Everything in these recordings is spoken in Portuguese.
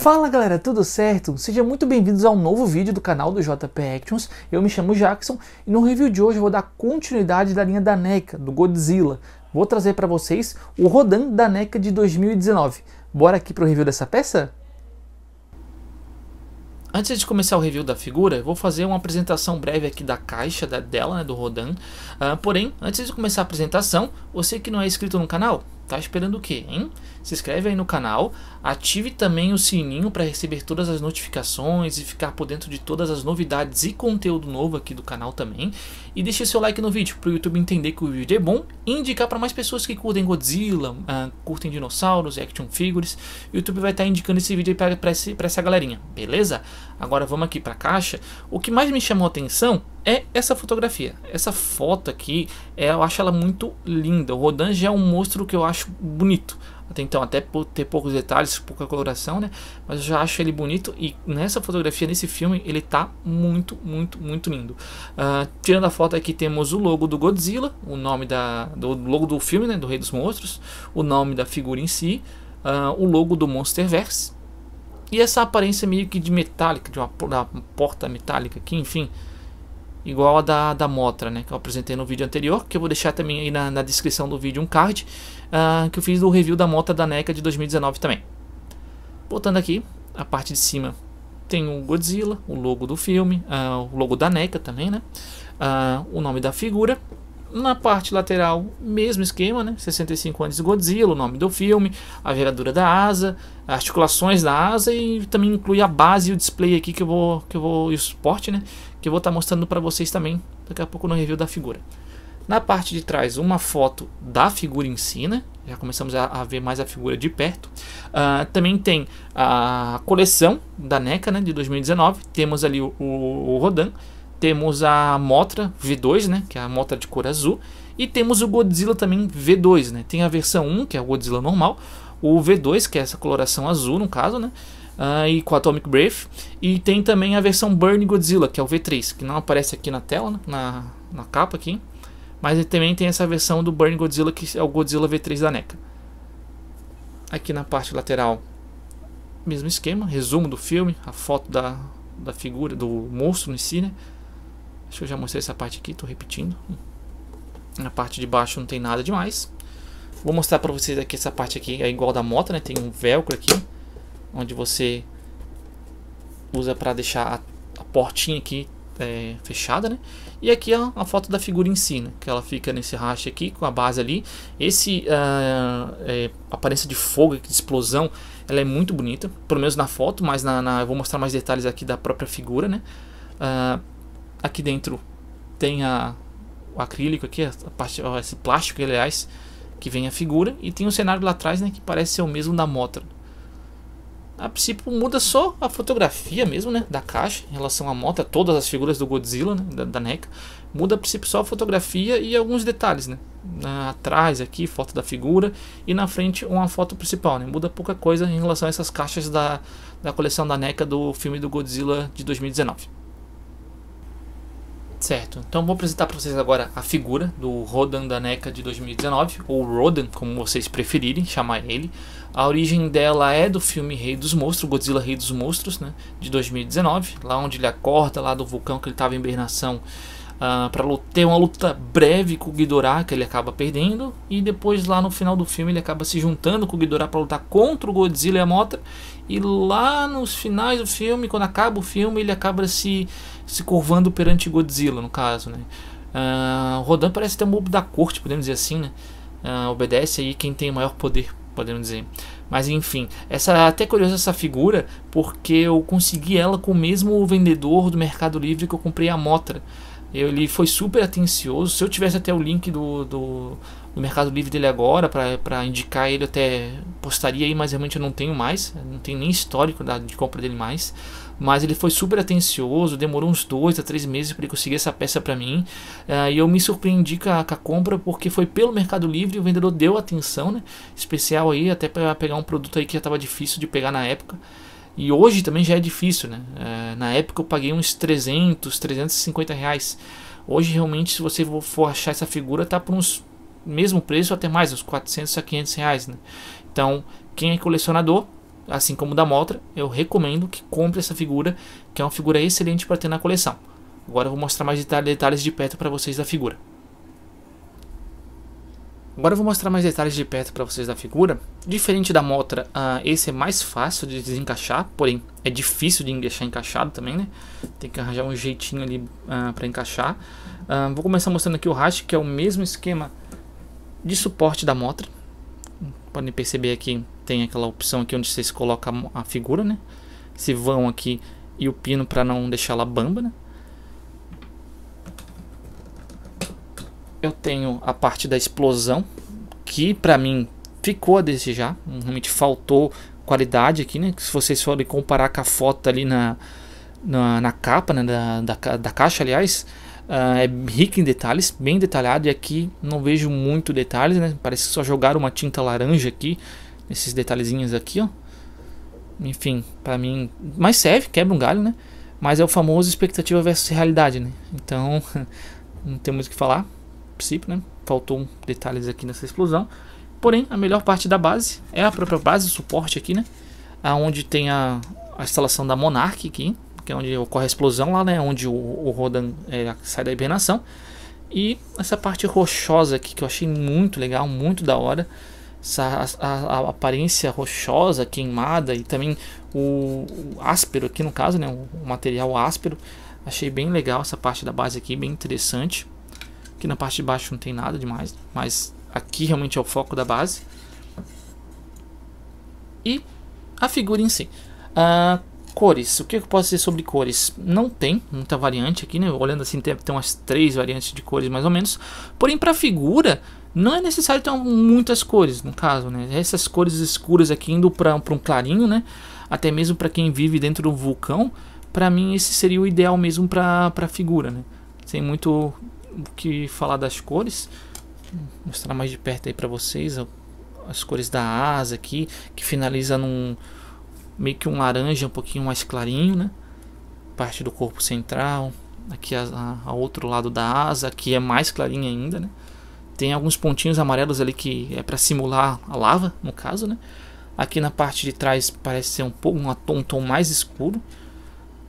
Fala galera, tudo certo? Sejam muito bem-vindos ao novo vídeo do canal do JP Actions. Eu me chamo Jackson e no review de hoje eu vou dar continuidade da linha da NECA, do Godzilla. Vou trazer para vocês o Rodan da NECA de 2019. Bora aqui para o review dessa peça? Antes de começar o review da figura, vou fazer uma apresentação breve aqui da caixa dela, né, do Rodan. Uh, porém, antes de começar a apresentação, você que não é inscrito no canal, Tá esperando o quê, hein? Se inscreve aí no canal, ative também o sininho para receber todas as notificações e ficar por dentro de todas as novidades e conteúdo novo aqui do canal também. E deixe seu like no vídeo para o YouTube entender que o vídeo é bom indicar para mais pessoas que curtem Godzilla, uh, curtem dinossauros e action figures. O YouTube vai estar tá indicando esse vídeo para essa galerinha, beleza? Agora vamos aqui para a caixa. O que mais me chamou a atenção é essa fotografia. Essa foto aqui, é, eu acho ela muito linda. O Rodan já é um monstro que eu acho bonito até então, até por ter poucos detalhes, pouca coloração, né? Mas eu já acho ele bonito e nessa fotografia, nesse filme, ele tá muito, muito, muito lindo. Uh, tirando a foto aqui, temos o logo do Godzilla, o nome da, do logo do filme, né? Do Rei dos Monstros, o nome da figura em si, uh, o logo do Monsterverse e essa aparência meio que de metálica, de uma, uma porta metálica aqui, enfim igual a da, da Motra, né, que eu apresentei no vídeo anterior, que eu vou deixar também aí na, na descrição do vídeo um card uh, que eu fiz do review da Motra da NECA de 2019 também. Voltando aqui, a parte de cima tem o Godzilla, o logo do filme, uh, o logo da NECA também, né, uh, o nome da figura na parte lateral, mesmo esquema, né? 65 anos de Godzilla, o nome do filme, a viradura da asa, articulações da asa e também inclui a base e o display aqui que eu vou, que eu vou e o suporte, né? Que eu vou estar tá mostrando para vocês também daqui a pouco no review da figura. Na parte de trás, uma foto da figura em si, né? Já começamos a, a ver mais a figura de perto. Uh, também tem a coleção da NECA, né? De 2019. Temos ali o, o, o Rodan temos a Motra V2, né? Que é a Motra de cor azul. E temos o Godzilla também V2, né? Tem a versão 1, que é o Godzilla normal. O V2, que é essa coloração azul, no caso, né? Uh, e com Atomic Breath. E tem também a versão Burn Godzilla, que é o V3, que não aparece aqui na tela, né? na, na capa aqui. Mas também tem essa versão do Burn Godzilla, que é o Godzilla V3 da NECA. Aqui na parte lateral, mesmo esquema, resumo do filme, a foto da, da figura, do monstro em si, né? Acho que eu já mostrei essa parte aqui, estou repetindo. Na parte de baixo não tem nada demais. Vou mostrar para vocês aqui essa parte aqui, é igual da moto, né? Tem um velcro aqui, onde você usa para deixar a, a portinha aqui é, fechada, né? E aqui é a foto da figura em si, né? Que ela fica nesse racha aqui, com a base ali. Esse uh, é, aparência de fogo, de explosão, ela é muito bonita. Pelo menos na foto, mas na, na eu vou mostrar mais detalhes aqui da própria figura, né? Uh, Aqui dentro tem a, o acrílico aqui, a parte, esse plástico, aliás, que vem a figura. E tem um cenário lá atrás, né, que parece ser o mesmo da Motra. A princípio muda só a fotografia mesmo, né, da caixa em relação à Motra. Todas as figuras do Godzilla, né, da, da NECA. Muda a princípio só a fotografia e alguns detalhes, né. Atrás aqui, foto da figura. E na frente uma foto principal, né. Muda pouca coisa em relação a essas caixas da, da coleção da NECA do filme do Godzilla de 2019. Certo, então vou apresentar para vocês agora a figura do Rodan da NECA de 2019, ou Rodan, como vocês preferirem chamar ele. A origem dela é do filme Rei dos Monstros, Godzilla Rei dos Monstros, né, de 2019, lá onde ele acorda lá do vulcão que ele estava em hibernação Uh, ah, para ter uma luta breve com o Ghidorah que ele acaba perdendo e depois lá no final do filme ele acaba se juntando com o Ghidorah para lutar contra o Godzilla e a Mothra e lá nos finais do filme quando acaba o filme ele acaba se se curvando perante Godzilla no caso né uh, Rodan parece ter um bobo da corte podemos dizer assim né uh, obedece aí quem tem o maior poder podemos dizer mas enfim, essa é até curiosa essa figura porque eu consegui ela com o mesmo vendedor do Mercado Livre que eu comprei a Motra. Ele foi super atencioso. Se eu tivesse até o link do, do, do Mercado Livre dele agora para indicar ele, até postaria aí, mas realmente eu não tenho mais. Não tenho nem histórico da, de compra dele mais. Mas ele foi super atencioso. Demorou uns dois a três meses para ele conseguir essa peça para mim. Uh, e eu me surpreendi com a, com a, compra porque foi pelo Mercado Livre. O vendedor deu atenção, né? Especial aí, até para pegar um produto aí que já estava difícil de pegar na época. E hoje também já é difícil, né? É, na época eu paguei uns 300, 350 reais. Hoje realmente se você for achar essa figura tá por uns mesmo preço até mais, uns 400 a 500 reais, né? Então quem é colecionador, assim como da Motra, eu recomendo que compre essa figura, que é uma figura excelente para ter na coleção. Agora eu vou mostrar mais detalhes de perto para vocês da figura. Agora eu vou mostrar mais detalhes de perto para vocês da figura. Diferente da Motra, uh, esse é mais fácil de desencaixar, porém é difícil de deixar encaixado também, né? Tem que arranjar um jeitinho ali uh, ah, para encaixar. Uh, vou começar mostrando aqui o raste, que é o mesmo esquema de suporte da Motra. Podem perceber aqui, tem aquela opção aqui onde vocês colocam a figura, né? Esse vão aqui e o pino para não deixar ela bamba, né? eu tenho a parte da explosão, que para mim ficou a desejar, realmente faltou qualidade aqui, né? Se vocês forem comparar com a foto ali na, na, na capa, né? da, da, da caixa, aliás, uh, é rica em detalhes, bem detalhado, e aqui não vejo muito detalhes, né? Parece que só jogaram uma tinta laranja aqui, esses detalhezinhos aqui, ó. Enfim, para mim, mas serve, quebra um galho, né? Mas é o famoso expectativa versus realidade, né? Então, não tem muito o que falar princípio, né? Faltou detalhes aqui nessa explosão. Porém, a melhor parte da base é a própria base, o suporte aqui, né? Aonde tem a, a instalação da Monarch aqui, que é onde ocorre a explosão lá, né? Onde o, o Rodan é, sai da hibernação. E essa parte rochosa aqui, que eu achei muito legal, muito da hora. Essa, a, a, a aparência rochosa, queimada e também o, o, áspero aqui no caso, né? O, o material áspero. Achei bem legal essa parte da base aqui, bem interessante que na parte de baixo não tem nada demais, mas aqui realmente é o foco da base. E a figura em si. Uh, cores, o que eu posso dizer sobre cores? Não tem muita variante aqui, né? olhando assim tem, tem umas três variantes de cores mais ou menos, porém para a figura não é necessário ter muitas cores no caso, né? essas cores escuras aqui indo para um clarinho, né? até mesmo para quem vive dentro do vulcão, para mim esse seria o ideal mesmo para a figura, né? sem muito que falar das cores, Vou mostrar mais de perto aí para vocês as cores da asa aqui, que finaliza num meio que um laranja um pouquinho mais clarinho, né? Parte do corpo central, aqui a, a outro lado da asa, aqui é mais clarinha ainda, né? Tem alguns pontinhos amarelos ali que é para simular a lava, no caso, né? Aqui na parte de trás parece ser um pouco um um tom mais escuro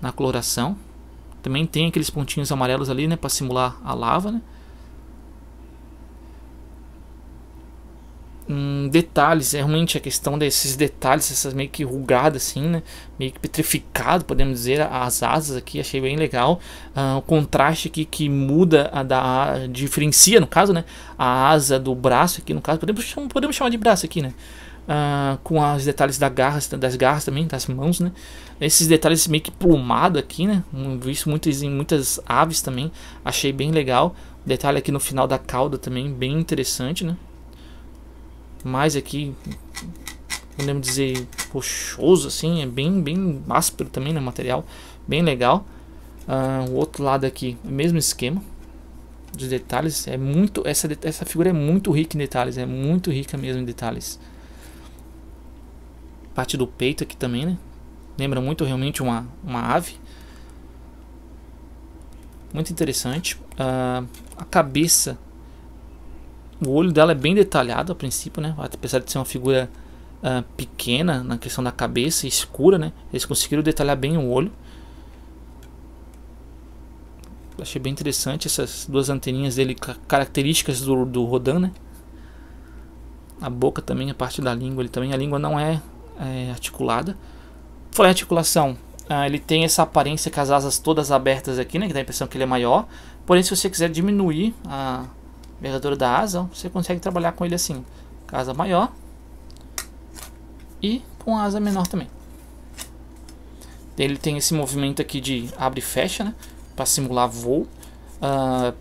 na coloração. Também tem aqueles pontinhos amarelos ali, né, para simular a lava, né? Hum, detalhes, é realmente a questão desses detalhes, essas meio que rugadas assim, né? Meio que petrificado, podemos dizer, as asas aqui, achei bem legal. Ah, o contraste aqui que muda, a da, a, diferencia no caso, né? A asa do braço aqui, no caso, podemos, podemos chamar de braço aqui, né? Uh, com os detalhes da das garras também, das mãos, né? Esses detalhes meio que plumado aqui, né? Visto muitas, em muitas aves também, achei bem legal. Detalhe aqui no final da cauda também, bem interessante, né? Mais aqui, podemos dizer, rochoso assim, é bem, bem áspero também, né? Material bem legal. Uh, o outro lado aqui, mesmo esquema de detalhes, é muito, essa, essa figura é muito rica em detalhes, é muito rica mesmo em detalhes parte do peito aqui também, né? Lembra muito realmente uma, uma ave. Muito interessante. Uh, a cabeça, o olho dela é bem detalhado a princípio, né? Apesar de ser uma figura uh, pequena na questão da cabeça, escura, né? Eles conseguiram detalhar bem o olho. Achei bem interessante essas duas anteninhas dele, características do, do Rodan, né? A boca também, a parte da língua, ele também. A língua não é é, articulada. Falei articulação, ah, ele tem essa aparência com as asas todas abertas aqui, né? Que dá a impressão que ele é maior. Porém, se você quiser diminuir a envergadura da asa, você consegue trabalhar com ele assim. Com asa maior e com asa menor também. Ele tem esse movimento aqui de abre e fecha, né? Para simular voo. Ah,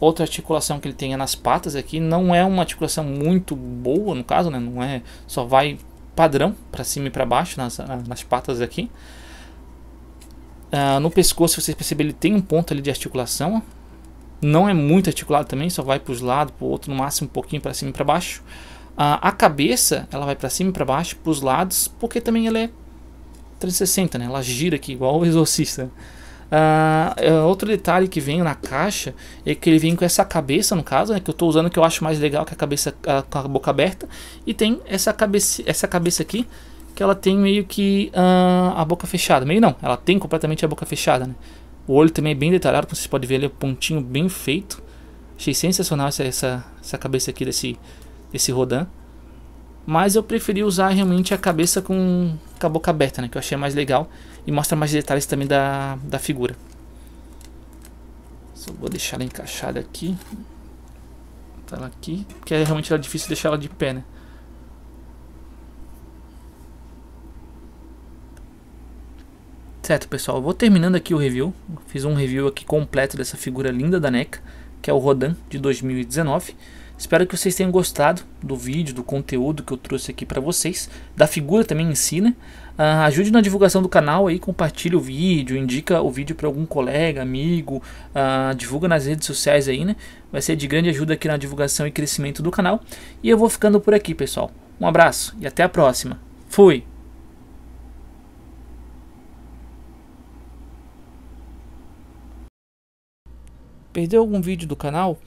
outra articulação que ele tem é nas patas aqui. Não é uma articulação muito boa, no caso, né? Não é... Só vai padrão para cima e para baixo nas, ah, nas patas aqui. Uh, no pescoço, vocês percebem, ele tem um ponto ali de articulação. Não é muito articulado também, só vai para os lados, para o outro, no máximo um pouquinho para cima e para baixo. Uh, a cabeça, ela vai para cima e para baixo, para os lados, porque também ela é 360, né? Ela gira aqui igual o exorcista. Uh, outro detalhe que vem na caixa é que ele vem com essa cabeça, no caso, né, que eu estou usando que eu acho mais legal, que é a cabeça com a boca aberta, e tem essa cabeça, essa cabeça aqui que ela tem meio que uh, a boca fechada, meio não, ela tem completamente a boca fechada. Né? O olho também é bem detalhado, como vocês podem ver, ele é um pontinho bem feito. Achei sensacional essa, essa, essa cabeça aqui desse, desse Rodan. Mas eu preferi usar realmente a cabeça com, com a boca aberta, né? Que eu achei mais legal. E mostra mais detalhes também da, da figura. Só vou deixar ela encaixada aqui. Tá ela aqui. Porque é realmente era é difícil deixar ela de pé, né? Certo, pessoal. Eu vou terminando aqui o review. Fiz um review aqui completo dessa figura linda da NECA. Que é o Rodan de 2019. Espero que vocês tenham gostado do vídeo, do conteúdo que eu trouxe aqui para vocês, da figura também em si, né? Uh, ajude na divulgação do canal aí, compartilhe o vídeo, indica o vídeo para algum colega, amigo, uh, divulga nas redes sociais aí, né? Vai ser de grande ajuda aqui na divulgação e crescimento do canal. E eu vou ficando por aqui, pessoal. Um abraço e até a próxima. Fui! Perdeu algum vídeo do canal?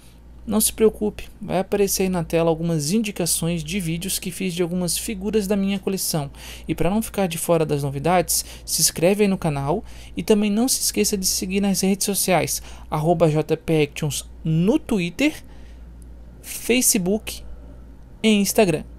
Não se preocupe, vai aparecer aí na tela algumas indicações de vídeos que fiz de algumas figuras da minha coleção. E para não ficar de fora das novidades, se inscreve aí no canal e também não se esqueça de seguir nas redes sociais @jpactions no Twitter, Facebook e Instagram.